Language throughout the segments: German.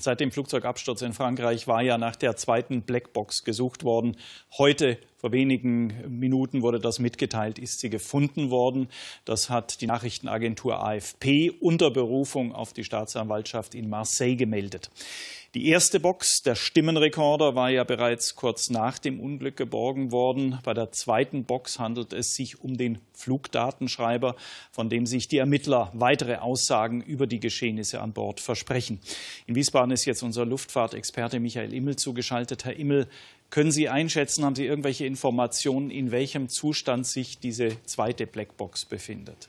Seit dem Flugzeugabsturz in Frankreich war ja nach der zweiten Blackbox gesucht worden. Heute, vor wenigen Minuten, wurde das mitgeteilt, ist sie gefunden worden. Das hat die Nachrichtenagentur AFP unter Berufung auf die Staatsanwaltschaft in Marseille gemeldet. Die erste Box, der Stimmenrekorder, war ja bereits kurz nach dem Unglück geborgen worden. Bei der zweiten Box handelt es sich um den Flugdatenschreiber, von dem sich die Ermittler weitere Aussagen über die Geschehnisse an Bord versprechen. In Wiesbaden ist jetzt unser Luftfahrtexperte Michael Immel zugeschaltet. Herr Immel, können Sie einschätzen, haben Sie irgendwelche Informationen, in welchem Zustand sich diese zweite Blackbox befindet?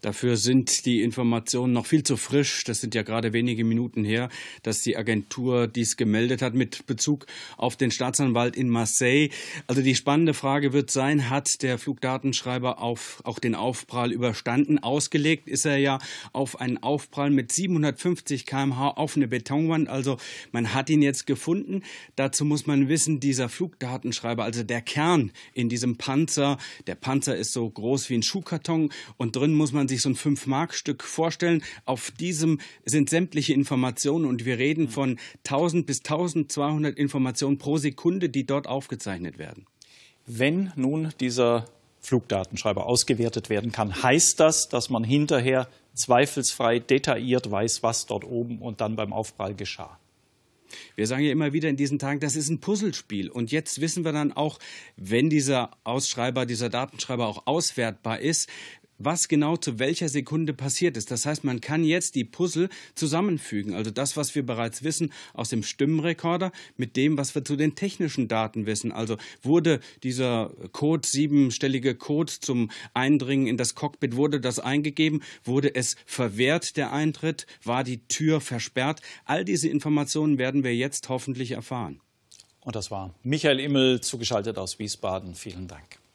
Dafür sind die Informationen noch viel zu frisch. Das sind ja gerade wenige Minuten her, dass die Agentur dies gemeldet hat mit Bezug auf den Staatsanwalt in Marseille. Also die spannende Frage wird sein, hat der Flugdatenschreiber auf, auch den Aufprall überstanden? Ausgelegt ist er ja auf einen Aufprall mit 750 kmh auf eine Betonwand. Also man hat ihn jetzt gefunden. Dazu muss man wissen, dieser Flugdatenschreiber, also der Kern in diesem Panzer, der Panzer ist so groß wie ein Schuhkarton und drin muss man sich so ein 5-Mark-Stück vorstellen. Auf diesem sind sämtliche Informationen und wir reden mhm. von 1000 bis 1200 Informationen pro Sekunde, die dort aufgezeichnet werden. Wenn nun dieser Flugdatenschreiber ausgewertet werden kann, heißt das, dass man hinterher zweifelsfrei detailliert weiß, was dort oben und dann beim Aufprall geschah. Wir sagen ja immer wieder in diesen Tagen, das ist ein Puzzlespiel. Und jetzt wissen wir dann auch, wenn dieser Ausschreiber, dieser Datenschreiber auch auswertbar ist, was genau zu welcher Sekunde passiert ist. Das heißt, man kann jetzt die Puzzle zusammenfügen, also das, was wir bereits wissen aus dem Stimmenrekorder, mit dem, was wir zu den technischen Daten wissen. Also wurde dieser Code, siebenstellige Code zum Eindringen in das Cockpit, wurde das eingegeben, wurde es verwehrt, der Eintritt, war die Tür versperrt. All diese Informationen werden wir jetzt hoffentlich erfahren. Und das war Michael Immel, zugeschaltet aus Wiesbaden. Vielen Dank.